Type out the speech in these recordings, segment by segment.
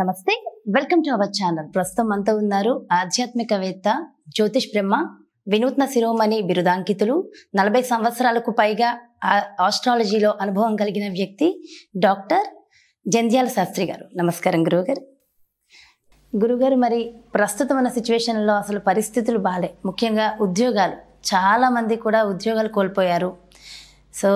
నమస్తే welcome to our channel ప్రస్తుతం అంతా ఉన్నారు ఆధ్యాత్మికవేత్త జ్యోతిష్ బ్రహ్మ వినూత్న శిరోమణి బిరుదాంకితులు నలభై సంవత్సరాలకు పైగా ఆస్ట్రాలజీలో అనుభవం కలిగిన వ్యక్తి డాక్టర్ జంధ్యాల శాస్త్రి గారు నమస్కారం గురువుగారు గురుగారు మరి ప్రస్తుతం ఉన్న సిచ్యువేషన్లో అసలు పరిస్థితులు బాగాలే ముఖ్యంగా ఉద్యోగాలు చాలామంది కూడా ఉద్యోగాలు కోల్పోయారు సో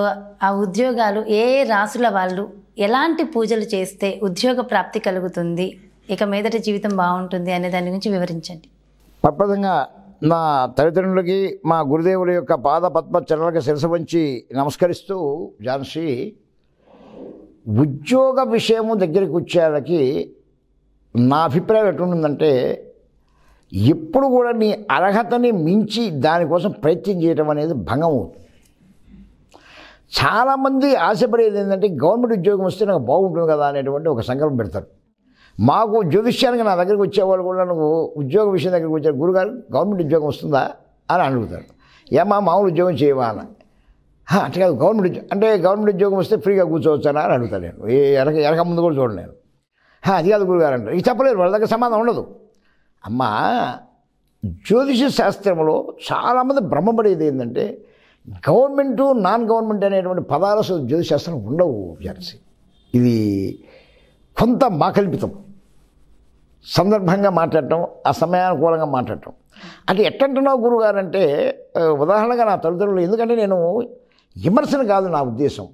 ఆ ఉద్యోగాలు ఏ రాసుల వాళ్ళు ఎలాంటి పూజలు చేస్తే ఉద్యోగ ప్రాప్తి కలుగుతుంది ఇక మీదట జీవితం బాగుంటుంది అనే దాని గురించి వివరించండి తప్పదంగా నా తల్లిదండ్రులకి మా గురుదేవుల యొక్క పాద పద్మ చరణలకు శిరస వంచి నమస్కరిస్తూ ఝాన్సీ ఉద్యోగ విషయము దగ్గరికి వచ్చేళ్ళకి నా అభిప్రాయం ఎట్లుంటుందంటే ఎప్పుడు కూడా నీ అర్హతని మించి దానికోసం ప్రయత్నం చేయడం అనేది భంగం అవుతుంది చాలామంది ఆశపడేది ఏంటంటే గవర్నమెంట్ ఉద్యోగం వస్తే నాకు బాగుంటుంది కదా అనేటువంటి ఒక సంకల్పం పెడతారు మాకు జ్యోతిష్యానికి నా దగ్గరికి వచ్చేవాళ్ళు కూడా నువ్వు ఉద్యోగ విషయం దగ్గరికి వచ్చారు గురుగారు గవర్నమెంట్ ఉద్యోగం వస్తుందా అని అడుగుతారు ఏమా మామూలు ఉద్యోగం చేయవా అని అంటే కాదు గవర్నమెంట్ ఉద్యోగం అంటే గవర్నమెంట్ ఉద్యోగం వస్తే ఫ్రీగా కూర్చోవచ్చానా అని అడుగుతాను నేను ఏ ఎరక ఎరక ముందు కూడా చూడండి నేను అది కాదు గురుగారు అంటారు ఇది చెప్పలేదు వాళ్ళ దగ్గర సమాధానం ఉండదు అమ్మా జ్యోతిష శాస్త్రంలో చాలామంది భ్రమపడేది ఏంటంటే గవర్నమెంటు నాన్ గవర్నమెంట్ అనేటువంటి పదాలు అసలు జ్యోతిశాస్త్రం ఉండవు జర్సీ ఇది కొంత మాకల్పితం సందర్భంగా మాట్లాడటం ఆ సమయానుకూలంగా మాట్లాడటం అంటే ఎట్టంటున్నావు గురుగారు అంటే ఉదాహరణగా నా తల్లిదండ్రులు ఎందుకంటే నేను విమర్శన కాదు నా ఉద్దేశం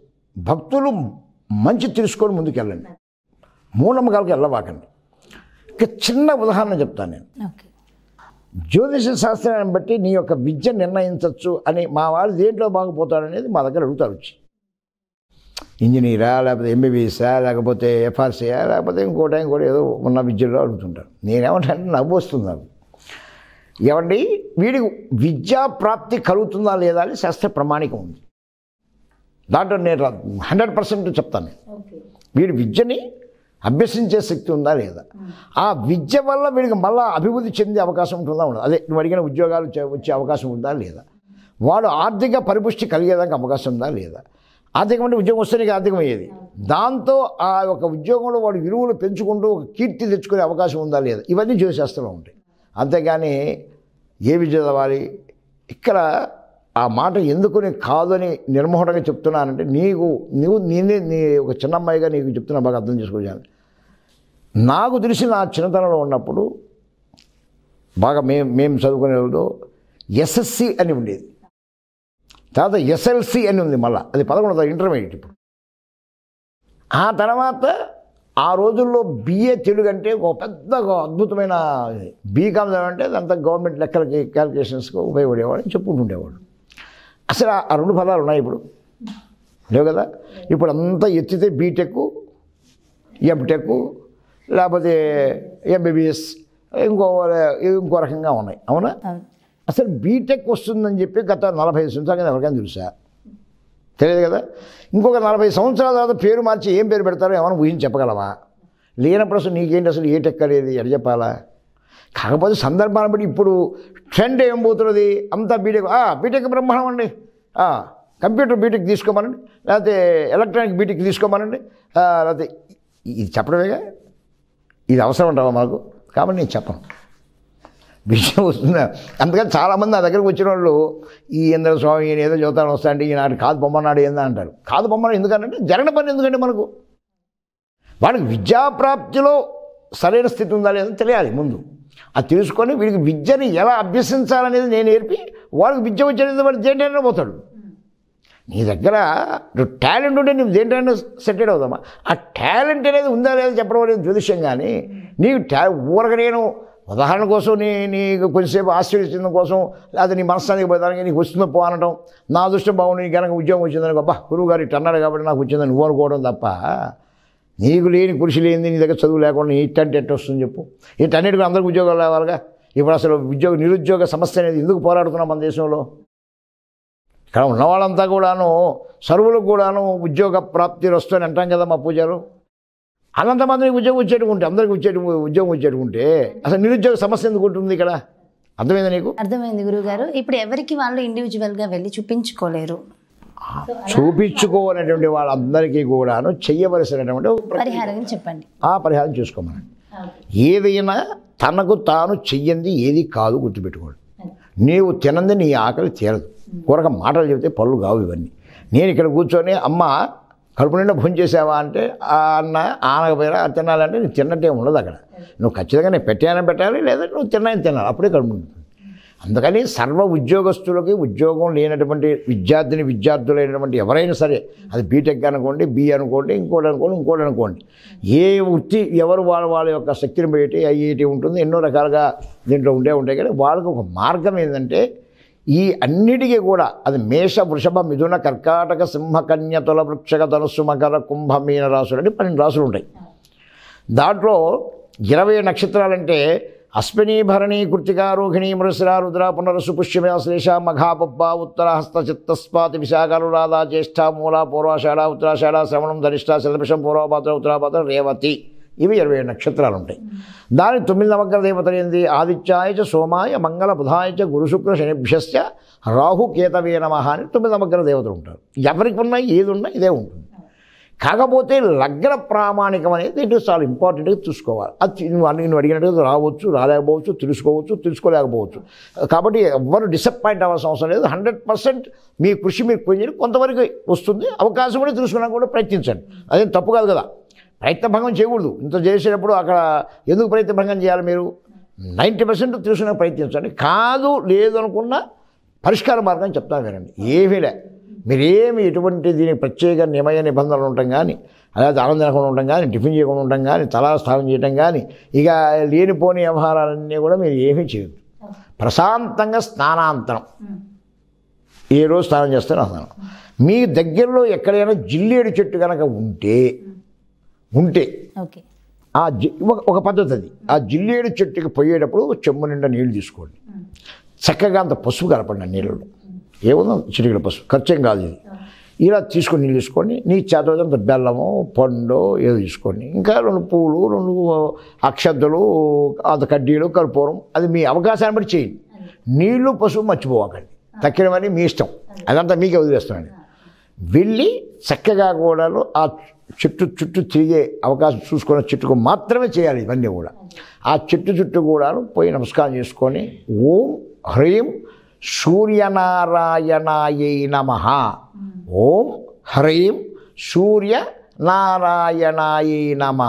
భక్తులు మంచి తెలుసుకొని ముందుకెళ్ళండి మూఢనమ్మకాలకు వెళ్ళవాకండి ఇంకా చిన్న ఉదాహరణ చెప్తాను నేను జ్యోతిష శాస్త్రాన్ని బట్టి నీ యొక్క విద్య నిర్ణయించవచ్చు అని మా వారు దేంట్లో బాగుపోతాడనేది మా దగ్గర అడుగుతారు వచ్చి ఇంజనీరా లేకపోతే ఎంబీబీఎస్ఆ లేకపోతే ఎఫ్ఆర్సీయా లేకపోతే ఇంకోట ఇంకోటి ఏదో ఉన్న విద్యలో అడుగుతుంటారు అంటే నవ్వు వస్తుంది నాకు ఏమండి వీడికి విద్యా ప్రాప్తి కలుగుతుందా లేదా అని శాస్త్ర ప్రమాణికం ఉంది దాంట్లో నేను హండ్రెడ్ పర్సెంట్ చెప్తాను వీడి విద్యని అభ్యసించే శక్తి ఉందా లేదా ఆ విద్య వల్ల వీడికి మళ్ళీ అభివృద్ధి చెందే అవకాశం ఉంటుందా ఉండదు అదే నువ్వు అడిగిన ఉద్యోగాలు వచ్చే అవకాశం ఉందా లేదా వాడు ఆర్థిక పరిపుష్టి కలిగేదానికి అవకాశం ఉందా లేదా ఆర్థికం అంటే ఉద్యోగం వస్తేనే ఆర్థికం అయ్యేది దాంతో ఆ యొక్క ఉద్యోగంలో వాడు విలువలు పెంచుకుంటూ ఒక కీర్తి తెచ్చుకునే అవకాశం ఉందా లేదా ఇవన్నీ జ్యోతిశాస్త్రంలో ఉంటాయి అంతేగాని ఏవి చదవాలి ఇక్కడ ఆ మాట ఎందుకు నేను కాదని నిర్మోహటంగా చెప్తున్నానంటే నీకు నువ్వు నేనే నీ ఒక చిన్నమ్మాయిగా నీకు చెప్తున్నా బాగా అర్థం చేసుకోవాలి నాకు తెలిసి నా చిన్నతనంలో ఉన్నప్పుడు బాగా మేము మేము చదువుకునే ఎస్ఎస్సి అని ఉండేది తర్వాత ఎస్ఎల్సి అని ఉంది మళ్ళీ అది పదకొండు ఇంటర్మీడియట్ ఇప్పుడు ఆ తర్వాత ఆ రోజుల్లో బీఏ తెలుగు అంటే ఒక పెద్ద అద్భుతమైన బీకామ్ అంటే అంత గవర్నమెంట్ లెక్కలకి క్యాలిక్యులేషన్స్కి ఉపయోగపడేవాడు అని చెప్పుకుంటుండేవాడు అసలు ఆ రెండు పదాలు ఉన్నాయి ఇప్పుడు లేవు కదా ఇప్పుడు అంతా ఎత్తితే బీటెక్ ఎంటెక్ లేకపోతే ఎంబీబీఎస్ ఇంకో ఇంకో రకంగా ఉన్నాయి అవునా అసలు బీటెక్ వస్తుందని చెప్పి గత నలభై సంవత్సరాలు కానీ ఎవరికైనా తెలుసా తెలియదు కదా ఇంకొక నలభై సంవత్సరాల తర్వాత పేరు మార్చి ఏం పేరు పెడతారో ఏమైనా ఊహించి చెప్పగలవా లేనప్పుడు అసలు నీకేంటి అసలు ఏ టెక్ అనేది ఎడ చెప్పాలా కాకపోతే సందర్భాన్ని బట్టి ఇప్పుడు ట్రెండ్ ఏం పోతున్నది అంతా బీటెక్ బీటెక్ బ్రహ్మాండం అండి కంప్యూటర్ బీటెక్ తీసుకోమనండి లేకపోతే ఎలక్ట్రానిక్ బీటెక్ తీసుకోమనండి లేకపోతే ఇది చెప్పడమేగా ఇది అవసరం ఉంటావా మాకు కాబట్టి నేను చెప్పను విషయం వస్తుంది అందుకని చాలామంది నా దగ్గరకు వచ్చిన వాళ్ళు ఈ ఇంద్ర స్వామి ఈయన ఏదో చూతాను వస్తా అంటే ఈనాడు కాదు బొమ్మనాడు ఏందా అంటారు కాదు బొమ్మ ఎందుకంటే జరగని పని ఎందుకంటే మనకు వాడికి విద్యాప్రాప్తిలో సరైన స్థితి ఉందా లేదో తెలియాలి ముందు అది తెలుసుకొని వీడికి విద్యని ఎలా అభ్యసించాలనేది నేను నేర్పి వాడికి విద్య వచ్చేది వాడు దేంటైనా పోతాడు నీ దగ్గర నువ్వు టాలెంట్ ఉంటే నువ్వు దేంటైనా సెటెడ్ అవుదామా ఆ టాలెంట్ అనేది ఉందా లేదా చెప్పడం అనేది జ్యోతిష్యం కానీ నీకు టా ఊరక నేను ఉదాహరణ కోసం నీ నీకు కొంచెంసేపు ఆశ్చర్యించడం కోసం లేదా నీ మనస్థానికి పోయేదానికి నీకు వస్తుందో పో నా అదృష్టం బాగుంది నీకు కనుక ఉద్యోగం వచ్చిందని గొప్ప గురువు గారు ఇట్టు అన్నాడు కాబట్టి నాకు వచ్చిందని నువ్వు అనుకోవడం తప్ప నీకు లేని కృషి లేని నీ దగ్గర చదువు లేకుండా ఇట్టంటే ఎట్టు వస్తుంది చెప్పు ఇట్టన్నిటికీ అందరికి ఉద్యోగాలు రావాలిగా ఇప్పుడు అసలు ఉద్యోగ నిరుద్యోగ సమస్య అనేది ఎందుకు పోరాడుతున్నాం మన దేశంలో ఇక్కడ ఉన్న వాళ్ళంతా కూడాను సరువులకు కూడాను ఉద్యోగ ప్రాప్తి వస్తుంది అంటాం కదా మా పూజలు అలాంతమందికి ఉద్యోగం వచ్చేటుకుంటే అందరికి వచ్చేటు ఉద్యోగం వచ్చేటుకుంటే అసలు నిరుద్యోగ సమస్య ఎందుకు ఉంటుంది ఇక్కడ అర్థమైంది నీకు అర్థమైంది గురువుగారు ఇప్పుడు ఎవరికి వాళ్ళు ఇండివిజువల్గా వెళ్ళి చూపించుకోలేరు చూపించుకోనటువంటి వాళ్ళందరికీ కూడాను చేయవలసినటువంటి పరిహారం చెప్పండి ఆ పరిహారం చూసుకోమని ఏదైనా తనకు తాను చెయ్యంది ఏది కాదు గుర్తుపెట్టుకోడు నీవు తినంది నీ ఆకలి తీరదు కూరక మాటలు చెబితే పళ్ళు కావు ఇవన్నీ నేను ఇక్కడ కూర్చొని అమ్మ కడుపు నిండా భోజనం చేసావా అంటే ఆ అన్న ఆనకపోయినా అది తినాలంటే నువ్వు తిన్నట్టే ఉండదు అక్కడ నువ్వు ఖచ్చితంగా నేను పెట్టానని పెట్టాలి లేదా నువ్వు తిన్నాయని తినాలి అప్పుడే కడుపు ఉంటుంది అందుకని సర్వ ఉద్యోగస్తులకి ఉద్యోగం లేనటువంటి విద్యార్థిని విద్యార్థులైనటువంటి ఎవరైనా సరే అది బీటెక్ అనుకోండి బి అనుకోండి ఇంకోటి అనుకోండి ఇంకోటి అనుకోండి ఏ వృత్తి ఎవరు వాళ్ళ వాళ్ళ యొక్క శక్తిని బయటి ఐఐటి ఉంటుంది ఎన్నో రకాలుగా దీంట్లో ఉండే ఉంటాయి కానీ వాళ్ళకి ఒక మార్గం ఏంటంటే ఈ అన్నిటికీ కూడా అది మేష వృషభ మిథున కర్కాటక సింహకన్యతుల తుల వృక్షక ధనుసు మకర కుంభ మీన రాసులు అని పన్నెండు రాసులు ఉంటాయి దాంట్లో ఇరవై నక్షత్రాలంటే అశ్విని భరణి కృతిక రోహిణి మృసిర రుద్ర పునరసు పుష్యమశ్లేష మఘాపబ్బ ఉత్తర హస్త విశాఖలు రాధా జ్యేష్ఠ మూల పూర్వాషాఢ ఉత్తరాషాఢ శ్రవణం ధనిష్ట శతభిషం పూర్వపాత్ర ఉత్తరాపాత్ర రేవతి ఇవి ఇరవై ఏడు నక్షత్రాలు ఉంటాయి దాని తొమ్మిది నవగ్ర దేవతలు ఏంది ఆదిత్యాయచ సోమాయ మంగళ బుధాయచ గురు శుక్ర రాహు రాహుకేతవే నమ అని తొమ్మిది నవగ్ర దేవతలు ఉంటారు ఎవరికి ఉన్నా ఏది ఉన్నా ఇదే ఉంటుంది కాకపోతే లగ్న ప్రామాణికం అనేది ఇటు చాలా ఇంపార్టెంట్గా చూసుకోవాలి అది నువ్వు నేను అడిగినట్టు రావచ్చు రాలేకపోవచ్చు తెలుసుకోవచ్చు తెలుసుకోలేకపోవచ్చు కాబట్టి ఎవరు డిసప్పాయింట్ అవ్వాల్సిన అవసరం లేదు హండ్రెడ్ పర్సెంట్ మీ కృషి మీరు కొంచెం కొంతవరకు వస్తుంది అవకాశం కూడా తెలుసుకోవడానికి కూడా ప్రయత్నించండి అదేం తప్పు కాదు కదా ప్రయత్నభంగం చేయకూడదు ఇంత చేసేటప్పుడు అక్కడ ఎందుకు ప్రయత్నభంగం చేయాలి మీరు నైంటీ పర్సెంట్ తీసుకునే ప్రయత్నించండి కాదు లేదు అనుకున్న పరిష్కార మార్గం చెప్తాను వినండి లే మీరేమి ఎటువంటి దీనికి ప్రత్యేక నిమయ నిబంధనలు ఉండటం కానీ అలాగే ఆనందం లేకుండా ఉండటం కానీ టిఫిన్ చేయకుండా ఉండటం కానీ స్నానం చేయటం కానీ ఇక లేనిపోని వ్యవహారాలన్నీ కూడా మీరు ఏమీ చేయొద్దు ప్రశాంతంగా స్నానాంతరం ఏ రోజు స్నానం చేస్తే నా స్నానం మీ దగ్గరలో ఎక్కడైనా జిల్లేడు చెట్టు కనుక ఉంటే ఉంటే ఆ జి ఒక పద్ధతి అది ఆ జిల్లేడు చెట్టుకి పోయేటప్పుడు చెమ్ము నిండా నీళ్లు తీసుకోండి చక్కగా అంత పసుపు కలపండి నీళ్ళలో ఏముందో చిరుగుల పసుపు ఖర్చేం కాదు ఇది ఇలా తీసుకొని నీళ్ళు తీసుకొని నీ చేత బెల్లము పండు ఏదో తీసుకోండి ఇంకా రెండు పూలు రెండు అక్షద్దులు అంత కడ్డీలు కర్పూరం అది మీ అవకాశాన్ని బట్టి చేయండి నీళ్లు పసుపు మర్చిపోవకండి తక్కినవన్నీ మీ ఇష్టం అదంతా మీకే వదిలేస్తామండి వెళ్ళి చక్కగా కూడా ఆ చెట్టు చుట్టూ తిరిగే అవకాశం చూసుకున్న చెట్టుకు మాత్రమే చేయాలి ఇవన్నీ కూడా ఆ చెట్టు చుట్టూ కూడా పోయి నమస్కారం చేసుకొని ఓం హ్రీం సూర్యనారాయణాయ నమ ఓం హ్రీం సూర్య నారాయణాయ నమ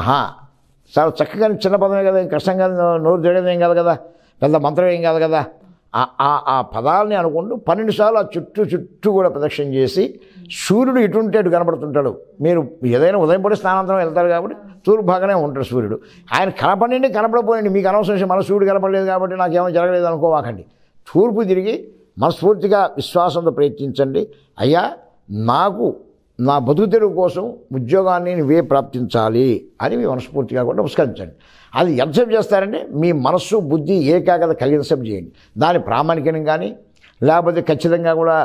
చాలా చక్కగా చిన్న పదమే కదా కష్టంగా నోరు చేయడం ఏం కాదు కదా పెద్ద మంత్రం ఏం కాదు కదా ఆ పదాలని అనుకుంటూ పన్నెండు సార్లు ఆ చుట్టూ చుట్టూ కూడా ప్రదక్షిణ చేసి సూర్యుడు ఇటుంటేటు కనబడుతుంటాడు మీరు ఏదైనా ఉదయం పడి స్నానంతరం వెళ్తారు కాబట్టి తూర్పు భాగమే ఉంటాడు సూర్యుడు ఆయన కనపడండి కనపడపోయండి మీకు అనవసరం మన సూర్యుడు కనపడలేదు కాబట్టి నాకేమో జరగలేదు అనుకోవాకండి తూర్పు తిరిగి మనస్ఫూర్తిగా విశ్వాసంతో ప్రయత్నించండి అయ్యా నాకు నా బతుకు తెరువు కోసం ఉద్యోగాన్ని నువ్వే ప్రాప్తించాలి అని మీ మనస్ఫూర్తిగా కూడా నమస్కరించండి అది ఎంతసేపు చేస్తారంటే మీ మనస్సు బుద్ధి ఏకాగ్రత కలిగినసేపు చేయండి దాని ప్రామాణికం కానీ లేకపోతే ఖచ్చితంగా కూడా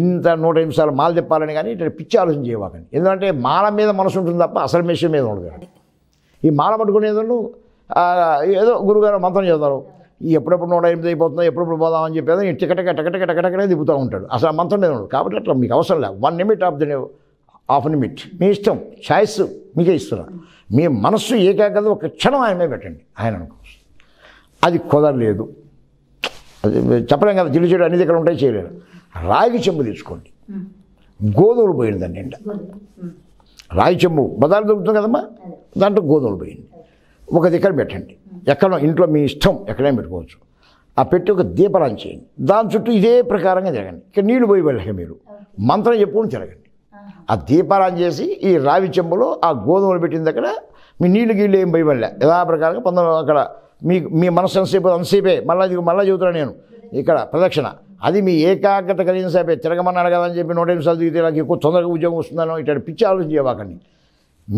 ఇంత నూట నిమిషాలు మాల తిప్పాలని కానీ ఇట్లా పిచ్చి ఆలోచన చేయవాకండి ఎందుకంటే మాల మీద మనసు ఉంటుంది తప్ప అసలు విషయం మీద ఉండదు ఈ మాల పట్టుకునేదాన్ని ఏదో గురుగారు మంత్రం చేస్తారు ఎప్పుడెప్పుడు నూట ఎనిమిది అయిపోతుందో ఎప్పుడెప్పుడు పోదామని అని చెప్పేది టికటక టకటక అనేది దిగుతూ ఉంటాడు అసలు ఆ మంత్రం మీద ఉండదు కాబట్టి అట్లా మీకు అవసరం లేదు one minute of the half minute మీ ఇష్టం ఛాయిస్ మీకే ఇస్తున్నాను మీ మనస్సు ఏకాగ్రత ఒక క్షణం ఆయనే పెట్టండి ఆయన అనుకోవచ్చు అది కుదరలేదు అది చెప్పలేం కదా జిల్లు చెడు అన్ని దగ్గర ఉంటాయి చేయలేరు రాగి చెంబు తీసుకోండి గోధుమలు పోయింది దాన్ని రాగి చెంబు బజారు దొరుకుతుంది కదమ్మా దాంట్లో గోధుమలు పోయింది ఒక దగ్గర పెట్టండి ఎక్కడో ఇంట్లో మీ ఇష్టం ఎక్కడైనా పెట్టుకోవచ్చు ఆ పెట్టి ఒక దీపరాన్ని చేయండి దాని చుట్టూ ఇదే ప్రకారంగా తిరగండి ఇక నీళ్లు పోయి వెళ్ళక మీరు మంత్రం చెప్పుకొని తిరగండి ఆ దీపారాధన చేసి ఈ రావి చెంబులో ఆ గోధుమలు పెట్టిన దగ్గర మీ నీళ్ళు గీళ్ళు ఏం భయపడలే యథాప్రకారంగా పంతొమ్మిది అక్కడ మీ మీ మనసు ఎంతసేపు అంతసేపే మళ్ళీ మళ్ళీ చదువుతున్నా నేను ఇక్కడ ప్రదక్షిణ అది మీ ఏకాగ్రత కలిగిన సేపే తిరగమన్నాడు కదా అని చెప్పి నూట ఎనిమిది సార్లు దిగితే నాకు ఎక్కువ తొందరగా ఉద్యోగం వస్తుందనో ఇటు పిచ్చి ఆలోచించేవాకండి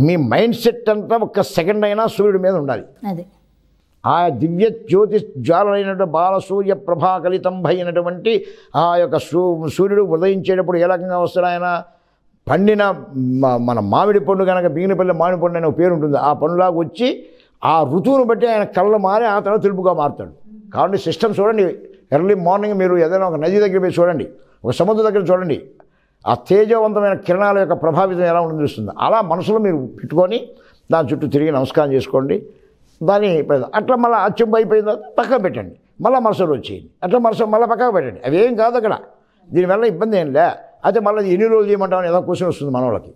మీ మైండ్ సెట్ అంతా ఒక్క సెకండ్ అయినా సూర్యుడి మీద ఉండాలి ఆ దివ్య జ్యోతి జ్వాలైనటువంటి బాల సూర్య అయినటువంటి ఆ యొక్క సూ సూర్యుడు ఉదయించేటప్పుడు ఏ రకంగా వస్తాడు ఆయన పండిన మన మామిడి పండు కనుక బిగినపల్లి మామిడి పండు అనే పేరు ఉంటుంది ఆ పండులాగా వచ్చి ఆ ఋతువును బట్టి ఆయన కళ్ళు మారి ఆ తర్వాత తెలుపుగా మారుతాడు కాబట్టి సిస్టమ్ చూడండి ఎర్లీ మార్నింగ్ మీరు ఏదైనా ఒక నది దగ్గర పోయి చూడండి ఒక సముద్రం దగ్గర చూడండి ఆ తేజవంతమైన కిరణాల యొక్క ప్రభావితం ఎలా ఉంటుందో చూస్తుంది అలా మనసులో మీరు పెట్టుకొని దాని చుట్టూ తిరిగి నమస్కారం చేసుకోండి దాని అట్లా మళ్ళీ అచ్చంపు అయిపోయిన తర్వాత పక్కన పెట్టండి మళ్ళీ మనసులో వచ్చేయండి అట్లా మనసులో మళ్ళీ పక్కకు పెట్టండి అవి ఏం కాదు అక్కడ దీనివల్ల ఇబ్బంది ఏం లే అయితే మళ్ళీ ఎన్ని రోజులు చేయమంటామని ఏదో క్వశ్చన్ వస్తుంది మన వాళ్ళకి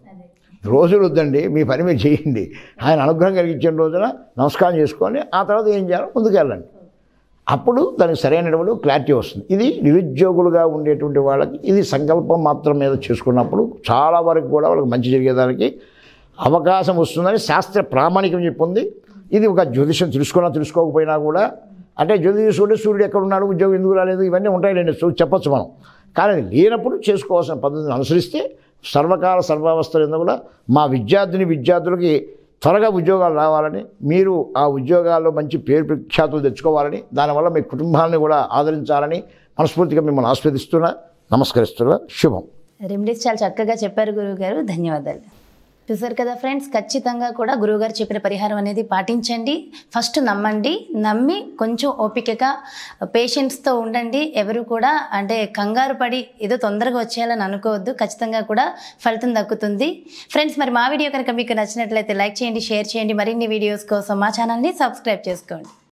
రోజులు వద్దండి మీ పని మీరు చేయండి ఆయన అనుగ్రహం కలిగించిన రోజున నమస్కారం చేసుకొని ఆ తర్వాత ఏం చేయాలో ముందుకెళ్ళండి అప్పుడు దానికి సరైనటువంటి క్లారిటీ వస్తుంది ఇది నిరుద్యోగులుగా ఉండేటువంటి వాళ్ళకి ఇది సంకల్పం మాత్రం మీద చేసుకున్నప్పుడు చాలా వరకు కూడా వాళ్ళకి మంచి జరిగేదానికి అవకాశం వస్తుందని శాస్త్ర ప్రామాణికం చెప్పింది ఇది ఒక జ్యోతిషం తెలుసుకున్నా తెలుసుకోకపోయినా కూడా అంటే జ్యోతిషం చూసుకుంటే సూర్యుడు ఉన్నాడు ఉద్యోగం ఎందుకు రాలేదు ఇవన్నీ ఉంటాయి నేను చెప్పచ్చు మనం కానీ లేనప్పుడు చేసుకోవాల్సిన పద్ధతిని అనుసరిస్తే సర్వకాల సర్వావస్థలు ఎందుకు కూడా మా విద్యార్థిని విద్యార్థులకి త్వరగా ఉద్యోగాలు రావాలని మీరు ఆ ఉద్యోగాల్లో మంచి పేరు ప్రఖ్యాతులు తెచ్చుకోవాలని దానివల్ల మీ కుటుంబాన్ని కూడా ఆదరించాలని మనస్ఫూర్తిగా మిమ్మల్ని ఆస్వాదిస్తున్నా నమస్కరిస్తున్నా శుభం రెమెడీస్ చాలా చక్కగా చెప్పారు గురువు గారు ధన్యవాదాలు చూసారు కదా ఫ్రెండ్స్ ఖచ్చితంగా కూడా గురువుగారు చెప్పిన పరిహారం అనేది పాటించండి ఫస్ట్ నమ్మండి నమ్మి కొంచెం ఓపికగా పేషెంట్స్తో ఉండండి ఎవరు కూడా అంటే కంగారు పడి ఏదో తొందరగా వచ్చేయాలని అనుకోవద్దు ఖచ్చితంగా కూడా ఫలితం దక్కుతుంది ఫ్రెండ్స్ మరి మా వీడియో కనుక మీకు నచ్చినట్లయితే లైక్ చేయండి షేర్ చేయండి మరిన్ని వీడియోస్ కోసం మా ఛానల్ని సబ్స్క్రైబ్ చేసుకోండి